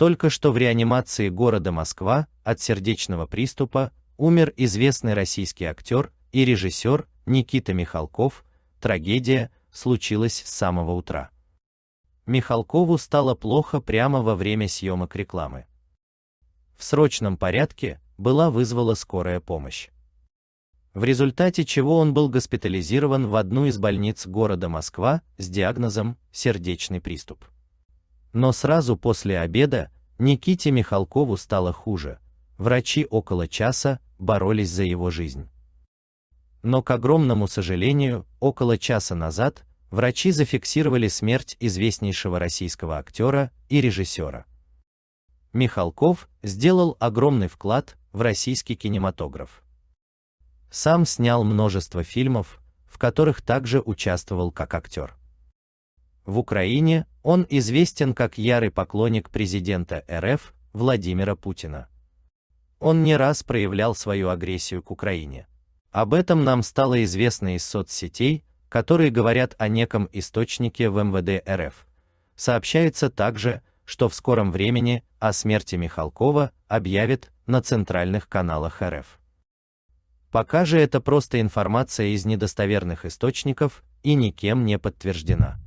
Только что в реанимации города Москва от сердечного приступа умер известный российский актер и режиссер Никита Михалков. Трагедия случилась с самого утра. Михалкову стало плохо прямо во время съемок рекламы. В срочном порядке была вызвана скорая помощь. В результате чего он был госпитализирован в одну из больниц города Москва с диагнозом сердечный приступ. Но сразу после обеда Никите Михалкову стало хуже. Врачи около часа боролись за его жизнь. Но к огромному сожалению, около часа назад врачи зафиксировали смерть известнейшего российского актера и режиссера. Михалков сделал огромный вклад в российский кинематограф. Сам снял множество фильмов, в которых также участвовал как актер. В Украине он известен как ярый поклонник президента РФ Владимира Путина. Он не раз проявлял свою агрессию к Украине. Об этом нам стало известно из соцсетей, которые говорят о неком источнике в МВД РФ. Сообщается также, что в скором времени о смерти Михалкова объявят на центральных каналах РФ. Пока же это просто информация из недостоверных источников и никем не подтверждена.